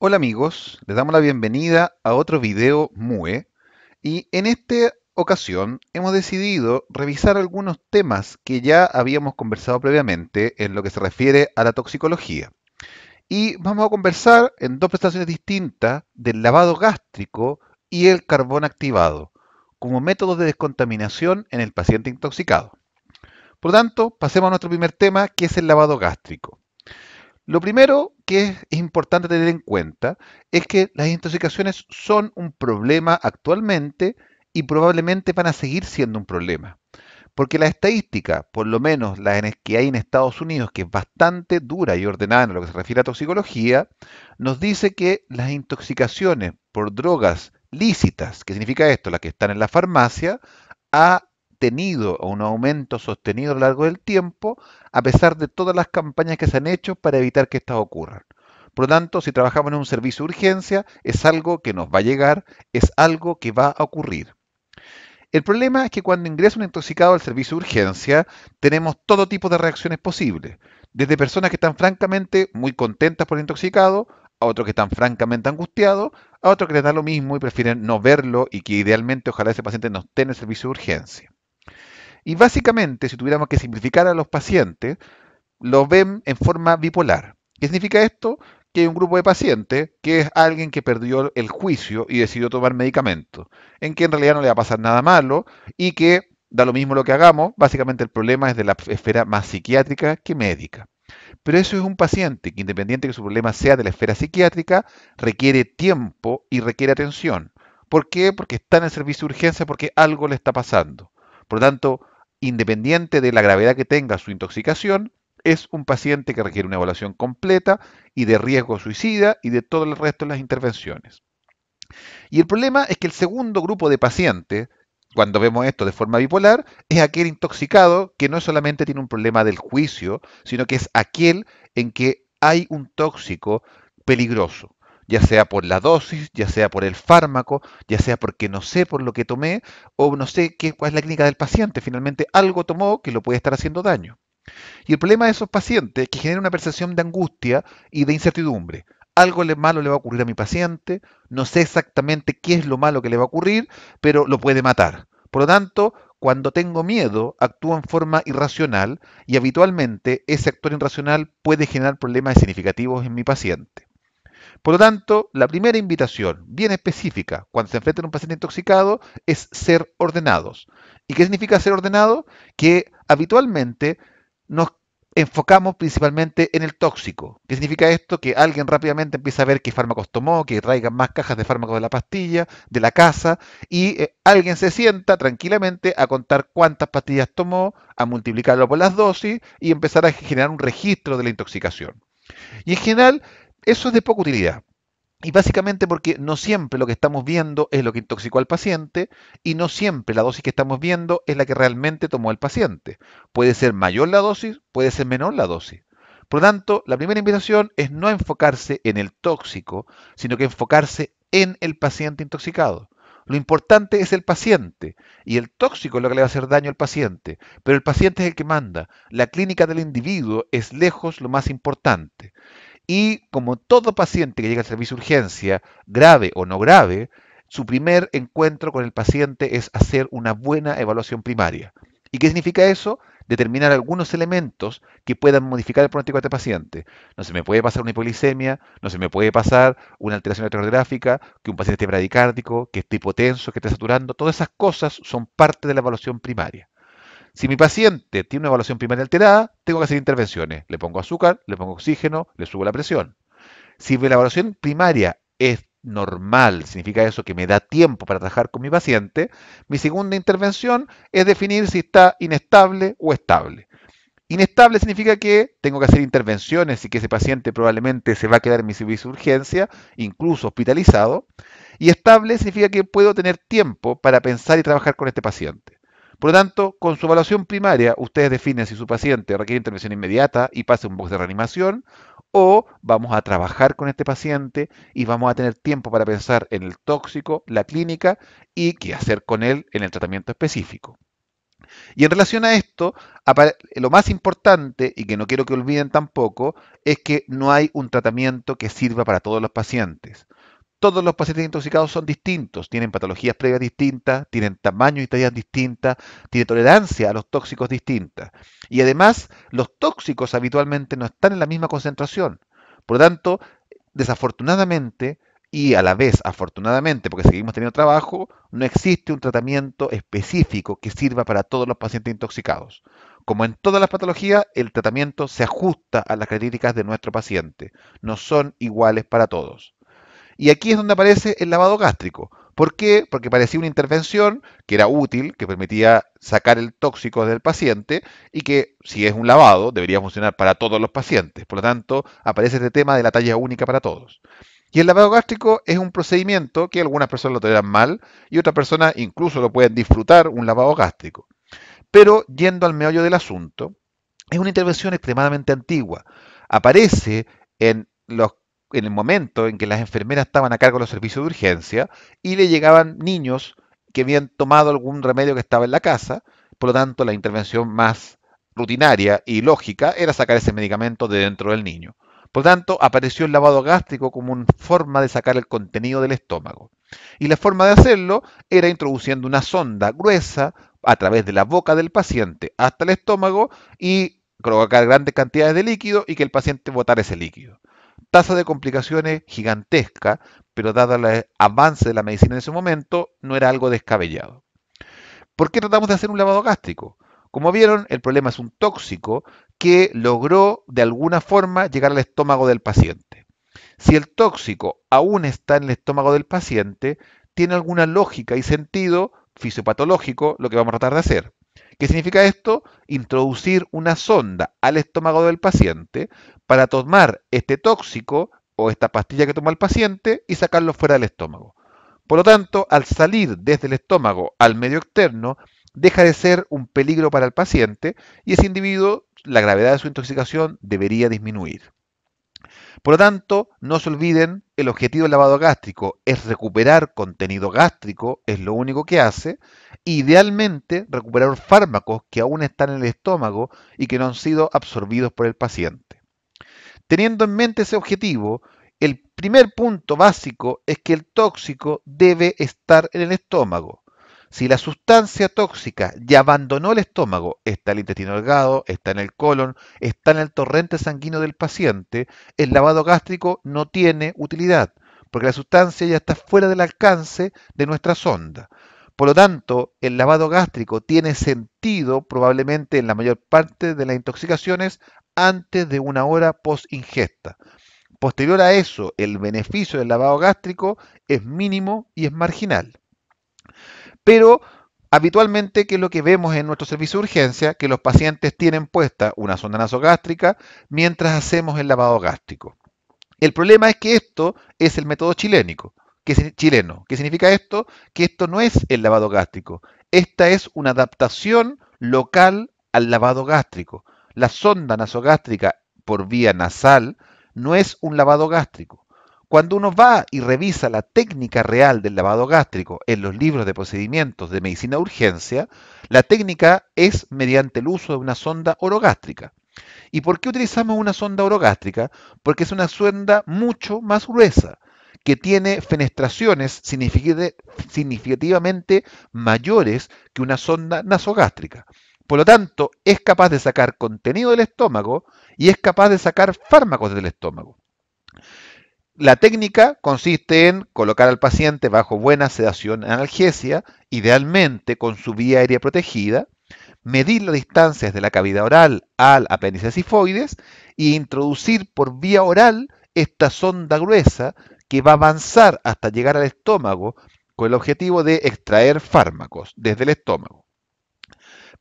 Hola amigos, les damos la bienvenida a otro video MUE y en esta ocasión hemos decidido revisar algunos temas que ya habíamos conversado previamente en lo que se refiere a la toxicología. Y vamos a conversar en dos prestaciones distintas del lavado gástrico y el carbón activado como métodos de descontaminación en el paciente intoxicado. Por tanto, pasemos a nuestro primer tema que es el lavado gástrico. Lo primero que es importante tener en cuenta es que las intoxicaciones son un problema actualmente y probablemente van a seguir siendo un problema. Porque la estadística, por lo menos la que hay en Estados Unidos, que es bastante dura y ordenada en lo que se refiere a toxicología, nos dice que las intoxicaciones por drogas lícitas, que significa esto, las que están en la farmacia, ha sostenido o un aumento sostenido a lo largo del tiempo, a pesar de todas las campañas que se han hecho para evitar que estas ocurran. Por lo tanto, si trabajamos en un servicio de urgencia, es algo que nos va a llegar, es algo que va a ocurrir. El problema es que cuando ingresa un intoxicado al servicio de urgencia, tenemos todo tipo de reacciones posibles, desde personas que están francamente muy contentas por el intoxicado, a otros que están francamente angustiados, a otros que les da lo mismo y prefieren no verlo y que idealmente ojalá ese paciente no esté en el servicio de urgencia. Y básicamente, si tuviéramos que simplificar a los pacientes, los ven en forma bipolar. ¿Qué significa esto? Que hay un grupo de pacientes que es alguien que perdió el juicio y decidió tomar medicamentos, en que en realidad no le va a pasar nada malo y que da lo mismo lo que hagamos, básicamente el problema es de la esfera más psiquiátrica que médica. Pero eso es un paciente que independiente de que su problema sea de la esfera psiquiátrica, requiere tiempo y requiere atención. ¿Por qué? Porque está en el servicio de urgencia porque algo le está pasando. Por lo tanto, independiente de la gravedad que tenga su intoxicación, es un paciente que requiere una evaluación completa y de riesgo suicida y de todo el resto de las intervenciones. Y el problema es que el segundo grupo de pacientes, cuando vemos esto de forma bipolar, es aquel intoxicado que no solamente tiene un problema del juicio, sino que es aquel en que hay un tóxico peligroso ya sea por la dosis, ya sea por el fármaco, ya sea porque no sé por lo que tomé o no sé qué, cuál es la clínica del paciente. Finalmente algo tomó que lo puede estar haciendo daño. Y el problema de esos pacientes es que genera una percepción de angustia y de incertidumbre. Algo malo le va a ocurrir a mi paciente, no sé exactamente qué es lo malo que le va a ocurrir, pero lo puede matar. Por lo tanto, cuando tengo miedo, actúo en forma irracional y habitualmente ese actor irracional puede generar problemas significativos en mi paciente. Por lo tanto, la primera invitación, bien específica, cuando se enfrenta a un paciente intoxicado, es ser ordenados. ¿Y qué significa ser ordenado? Que habitualmente nos enfocamos principalmente en el tóxico. ¿Qué significa esto? Que alguien rápidamente empieza a ver qué fármacos tomó, que traiga más cajas de fármacos de la pastilla, de la casa, y eh, alguien se sienta tranquilamente a contar cuántas pastillas tomó, a multiplicarlo por las dosis y empezar a generar un registro de la intoxicación. Y en general, eso es de poca utilidad. Y básicamente porque no siempre lo que estamos viendo es lo que intoxicó al paciente y no siempre la dosis que estamos viendo es la que realmente tomó el paciente. Puede ser mayor la dosis, puede ser menor la dosis. Por lo tanto, la primera invitación es no enfocarse en el tóxico, sino que enfocarse en el paciente intoxicado. Lo importante es el paciente y el tóxico es lo que le va a hacer daño al paciente, pero el paciente es el que manda. La clínica del individuo es lejos lo más importante. Y como todo paciente que llega al servicio de urgencia, grave o no grave, su primer encuentro con el paciente es hacer una buena evaluación primaria. ¿Y qué significa eso? Determinar algunos elementos que puedan modificar el pronóstico de este paciente. No se me puede pasar una hipoglicemia, no se me puede pasar una alteración electrocardiográfica, que un paciente esté bradicárdico, que esté hipotenso, que esté saturando. Todas esas cosas son parte de la evaluación primaria. Si mi paciente tiene una evaluación primaria alterada, tengo que hacer intervenciones. Le pongo azúcar, le pongo oxígeno, le subo la presión. Si la evaluación primaria es normal, significa eso que me da tiempo para trabajar con mi paciente, mi segunda intervención es definir si está inestable o estable. Inestable significa que tengo que hacer intervenciones y que ese paciente probablemente se va a quedar en mi servicio de urgencia, incluso hospitalizado. Y estable significa que puedo tener tiempo para pensar y trabajar con este paciente. Por lo tanto, con su evaluación primaria, ustedes definen si su paciente requiere intervención inmediata y pase un box de reanimación o vamos a trabajar con este paciente y vamos a tener tiempo para pensar en el tóxico, la clínica y qué hacer con él en el tratamiento específico. Y en relación a esto, lo más importante, y que no quiero que olviden tampoco, es que no hay un tratamiento que sirva para todos los pacientes todos los pacientes intoxicados son distintos, tienen patologías previas distintas, tienen tamaño y tallas distintas, tienen tolerancia a los tóxicos distintas. Y además, los tóxicos habitualmente no están en la misma concentración. Por lo tanto, desafortunadamente y a la vez afortunadamente, porque seguimos teniendo trabajo, no existe un tratamiento específico que sirva para todos los pacientes intoxicados. Como en todas las patologías, el tratamiento se ajusta a las características de nuestro paciente. No son iguales para todos. Y aquí es donde aparece el lavado gástrico. ¿Por qué? Porque parecía una intervención que era útil, que permitía sacar el tóxico del paciente y que, si es un lavado, debería funcionar para todos los pacientes. Por lo tanto, aparece este tema de la talla única para todos. Y el lavado gástrico es un procedimiento que algunas personas lo toleran mal y otras personas incluso lo pueden disfrutar, un lavado gástrico. Pero yendo al meollo del asunto, es una intervención extremadamente antigua. Aparece en los en el momento en que las enfermeras estaban a cargo de los servicios de urgencia y le llegaban niños que habían tomado algún remedio que estaba en la casa, por lo tanto la intervención más rutinaria y lógica era sacar ese medicamento de dentro del niño. Por lo tanto, apareció el lavado gástrico como una forma de sacar el contenido del estómago. Y la forma de hacerlo era introduciendo una sonda gruesa a través de la boca del paciente hasta el estómago y colocar grandes cantidades de líquido y que el paciente botara ese líquido tasa de complicaciones gigantesca, pero dado el eh, avance de la medicina en ese momento, no era algo descabellado. ¿Por qué tratamos de hacer un lavado gástrico? Como vieron, el problema es un tóxico que logró de alguna forma llegar al estómago del paciente. Si el tóxico aún está en el estómago del paciente, tiene alguna lógica y sentido fisiopatológico lo que vamos a tratar de hacer. ¿Qué significa esto? Introducir una sonda al estómago del paciente para tomar este tóxico o esta pastilla que toma el paciente y sacarlo fuera del estómago. Por lo tanto, al salir desde el estómago al medio externo, deja de ser un peligro para el paciente y ese individuo, la gravedad de su intoxicación debería disminuir. Por lo tanto, no se olviden, el objetivo del lavado gástrico es recuperar contenido gástrico, es lo único que hace, Idealmente, recuperar fármacos que aún están en el estómago y que no han sido absorbidos por el paciente. Teniendo en mente ese objetivo, el primer punto básico es que el tóxico debe estar en el estómago. Si la sustancia tóxica ya abandonó el estómago, está en el intestino delgado, está en el colon, está en el torrente sanguíneo del paciente, el lavado gástrico no tiene utilidad, porque la sustancia ya está fuera del alcance de nuestra sonda. Por lo tanto, el lavado gástrico tiene sentido probablemente en la mayor parte de las intoxicaciones antes de una hora post ingesta. Posterior a eso, el beneficio del lavado gástrico es mínimo y es marginal. Pero habitualmente, ¿qué es lo que vemos en nuestro servicio de urgencia? Que los pacientes tienen puesta una sonda nasogástrica mientras hacemos el lavado gástrico. El problema es que esto es el método chilénico chileno. ¿Qué significa esto? Que esto no es el lavado gástrico. Esta es una adaptación local al lavado gástrico. La sonda nasogástrica por vía nasal no es un lavado gástrico. Cuando uno va y revisa la técnica real del lavado gástrico en los libros de procedimientos de medicina de urgencia, la técnica es mediante el uso de una sonda orogástrica. ¿Y por qué utilizamos una sonda orogástrica? Porque es una sonda mucho más gruesa que tiene fenestraciones significativamente mayores que una sonda nasogástrica. Por lo tanto, es capaz de sacar contenido del estómago y es capaz de sacar fármacos del estómago. La técnica consiste en colocar al paciente bajo buena sedación analgesia, idealmente con su vía aérea protegida, medir las distancias de la cavidad oral al apéndice sifoides e introducir por vía oral esta sonda gruesa que va a avanzar hasta llegar al estómago con el objetivo de extraer fármacos desde el estómago.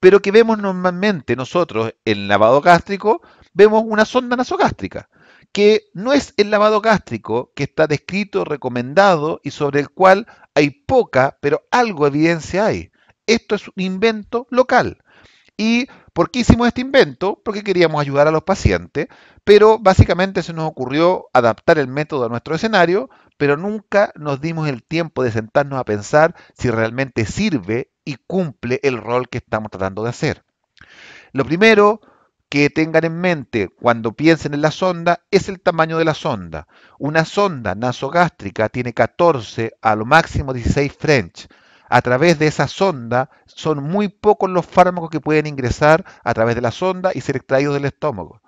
Pero que vemos normalmente nosotros en el lavado gástrico, vemos una sonda nasogástrica, que no es el lavado gástrico que está descrito, recomendado y sobre el cual hay poca, pero algo evidencia hay. Esto es un invento local. ¿Y por qué hicimos este invento? Porque queríamos ayudar a los pacientes, pero básicamente se nos ocurrió adaptar el método a nuestro escenario, pero nunca nos dimos el tiempo de sentarnos a pensar si realmente sirve y cumple el rol que estamos tratando de hacer. Lo primero que tengan en mente cuando piensen en la sonda es el tamaño de la sonda. Una sonda nasogástrica tiene 14 a lo máximo 16 French a través de esa sonda son muy pocos los fármacos que pueden ingresar a través de la sonda y ser extraídos del estómago.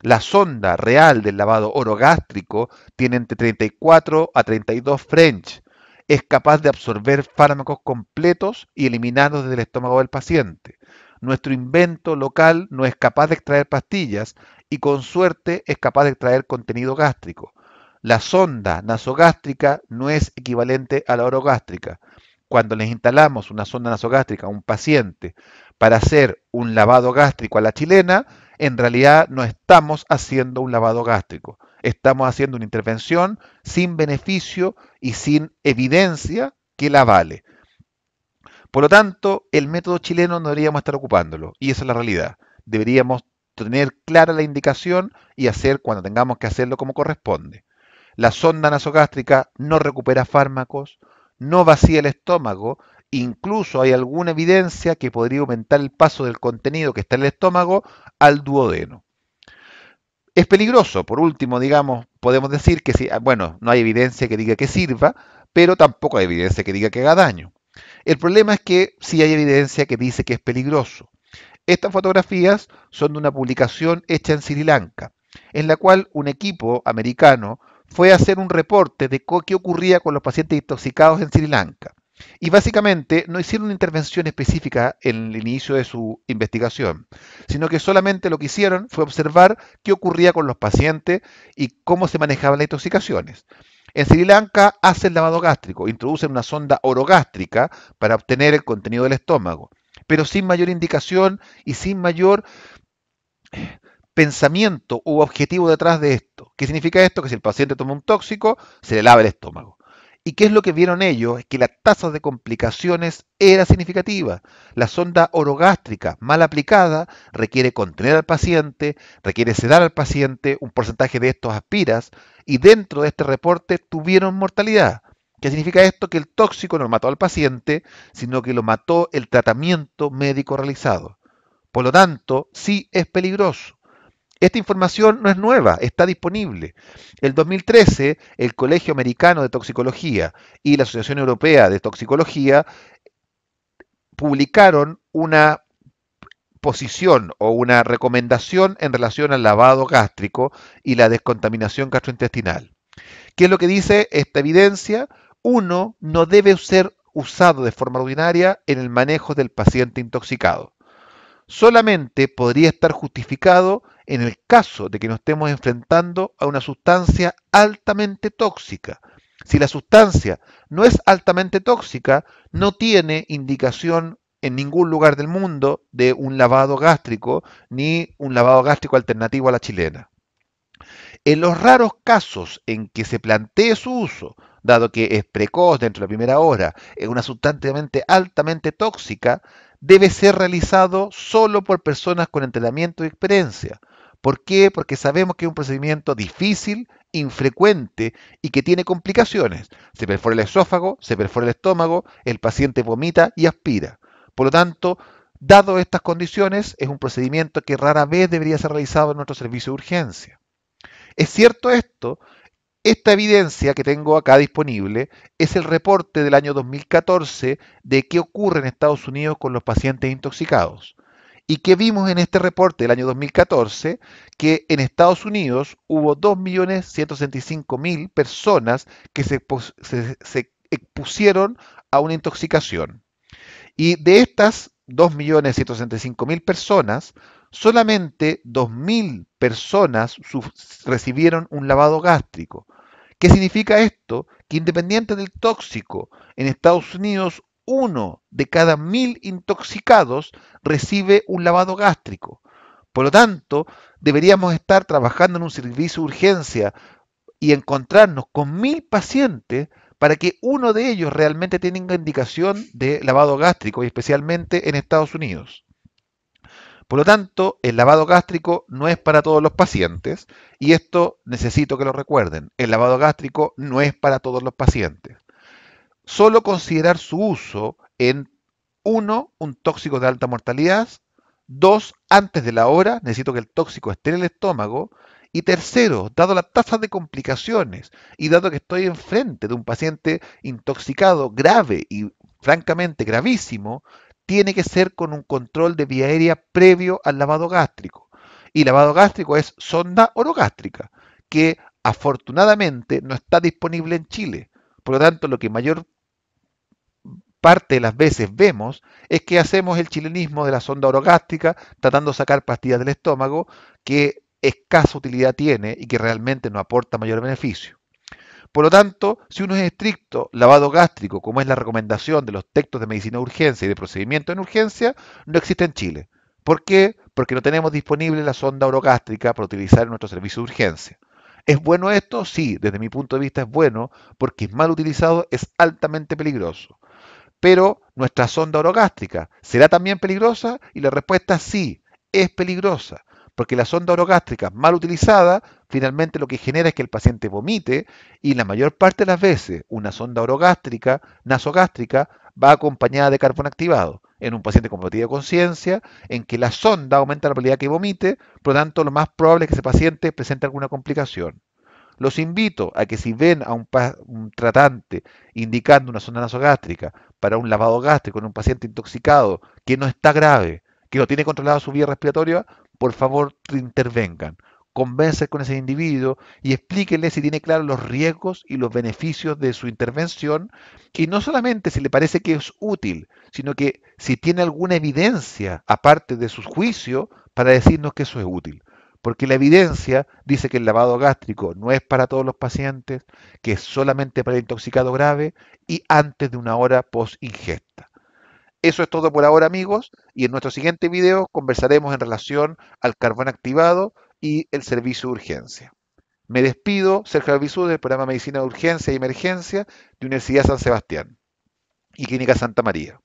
La sonda real del lavado orogástrico tiene entre 34 a 32 French. Es capaz de absorber fármacos completos y eliminados del estómago del paciente. Nuestro invento local no es capaz de extraer pastillas y con suerte es capaz de extraer contenido gástrico. La sonda nasogástrica no es equivalente a la orogástrica cuando les instalamos una sonda nasogástrica a un paciente para hacer un lavado gástrico a la chilena, en realidad no estamos haciendo un lavado gástrico. Estamos haciendo una intervención sin beneficio y sin evidencia que la vale. Por lo tanto, el método chileno no deberíamos estar ocupándolo, y esa es la realidad. Deberíamos tener clara la indicación y hacer cuando tengamos que hacerlo como corresponde. La sonda nasogástrica no recupera fármacos, no vacía el estómago, incluso hay alguna evidencia que podría aumentar el paso del contenido que está en el estómago al duodeno. Es peligroso, por último, digamos, podemos decir que, sí. Ah, bueno, no hay evidencia que diga que sirva, pero tampoco hay evidencia que diga que haga daño. El problema es que sí hay evidencia que dice que es peligroso. Estas fotografías son de una publicación hecha en Sri Lanka, en la cual un equipo americano fue hacer un reporte de qué ocurría con los pacientes intoxicados en Sri Lanka. Y básicamente no hicieron una intervención específica en el inicio de su investigación, sino que solamente lo que hicieron fue observar qué ocurría con los pacientes y cómo se manejaban las intoxicaciones. En Sri Lanka hacen lavado gástrico, introducen una sonda orogástrica para obtener el contenido del estómago, pero sin mayor indicación y sin mayor pensamiento u objetivo detrás de esto. ¿Qué significa esto? Que si el paciente toma un tóxico, se le lava el estómago. ¿Y qué es lo que vieron ellos? Es que la tasa de complicaciones era significativa. La sonda orogástrica mal aplicada requiere contener al paciente, requiere sedar al paciente, un porcentaje de estos aspiras, y dentro de este reporte tuvieron mortalidad. ¿Qué significa esto? Que el tóxico no mató al paciente, sino que lo mató el tratamiento médico realizado. Por lo tanto, sí es peligroso. Esta información no es nueva, está disponible. El 2013, el Colegio Americano de Toxicología y la Asociación Europea de Toxicología publicaron una posición o una recomendación en relación al lavado gástrico y la descontaminación gastrointestinal. ¿Qué es lo que dice esta evidencia? Uno no debe ser usado de forma ordinaria en el manejo del paciente intoxicado solamente podría estar justificado en el caso de que nos estemos enfrentando a una sustancia altamente tóxica. Si la sustancia no es altamente tóxica, no tiene indicación en ningún lugar del mundo de un lavado gástrico ni un lavado gástrico alternativo a la chilena. En los raros casos en que se plantee su uso dado que es precoz dentro de la primera hora, es una sustancia altamente tóxica, debe ser realizado solo por personas con entrenamiento y experiencia. ¿Por qué? Porque sabemos que es un procedimiento difícil, infrecuente y que tiene complicaciones. Se perfora el esófago, se perfora el estómago, el paciente vomita y aspira. Por lo tanto, dado estas condiciones, es un procedimiento que rara vez debería ser realizado en nuestro servicio de urgencia. Es cierto esto, esta evidencia que tengo acá disponible es el reporte del año 2014 de qué ocurre en Estados Unidos con los pacientes intoxicados. Y que vimos en este reporte del año 2014 que en Estados Unidos hubo 2.165.000 personas que se, expusieron a una intoxicación. Y de estas 2.165.000 personas, solamente 2.000 personas recibieron un lavado gástrico. ¿Qué significa esto? Que independiente del tóxico, en Estados Unidos uno de cada mil intoxicados recibe un lavado gástrico. Por lo tanto, deberíamos estar trabajando en un servicio de urgencia y encontrarnos con mil pacientes para que uno de ellos realmente tenga indicación de lavado gástrico y especialmente en Estados Unidos. Por lo tanto, el lavado gástrico no es para todos los pacientes y esto necesito que lo recuerden. El lavado gástrico no es para todos los pacientes. Solo considerar su uso en uno, Un tóxico de alta mortalidad. 2. Antes de la hora, necesito que el tóxico esté en el estómago. Y tercero, dado la tasa de complicaciones y dado que estoy enfrente de un paciente intoxicado grave y francamente gravísimo, tiene que ser con un control de vía aérea previo al lavado gástrico. Y lavado gástrico es sonda orogástrica, que afortunadamente no está disponible en Chile. Por lo tanto, lo que mayor parte de las veces vemos es que hacemos el chilenismo de la sonda orogástrica tratando de sacar pastillas del estómago que escasa utilidad tiene y que realmente no aporta mayor beneficio. Por lo tanto, si uno es estricto, lavado gástrico, como es la recomendación de los textos de medicina de urgencia y de procedimiento en urgencia, no existe en Chile. ¿Por qué? Porque no tenemos disponible la sonda orogástrica para utilizar en nuestro servicio de urgencia. ¿Es bueno esto? Sí, desde mi punto de vista es bueno, porque es mal utilizado es altamente peligroso. Pero nuestra sonda orogástrica será también peligrosa y la respuesta es sí, es peligrosa porque la sonda orogástrica mal utilizada finalmente lo que genera es que el paciente vomite y la mayor parte de las veces una sonda orogástrica, nasogástrica, va acompañada de carbón activado en un paciente con de conciencia, en que la sonda aumenta la probabilidad que vomite, por lo tanto lo más probable es que ese paciente presente alguna complicación. Los invito a que si ven a un, un, tratante indicando una sonda nasogástrica para un lavado gástrico en un paciente intoxicado que no está grave, que no tiene controlada su vía respiratoria, por favor intervengan, convence con ese individuo y explíquenle si tiene claro los riesgos y los beneficios de su intervención y no solamente si le parece que es útil, sino que si tiene alguna evidencia aparte de su juicio para decirnos que eso es útil. Porque la evidencia dice que el lavado gástrico no es para todos los pacientes, que es solamente para el intoxicado grave y antes de una hora post ingesta. Eso es todo por ahora amigos y en nuestro siguiente video conversaremos en relación al carbón activado y el servicio de urgencia. Me despido, Sergio Alvisud, del programa Medicina de Urgencia y Emergencia de Universidad San Sebastián y Clínica Santa María.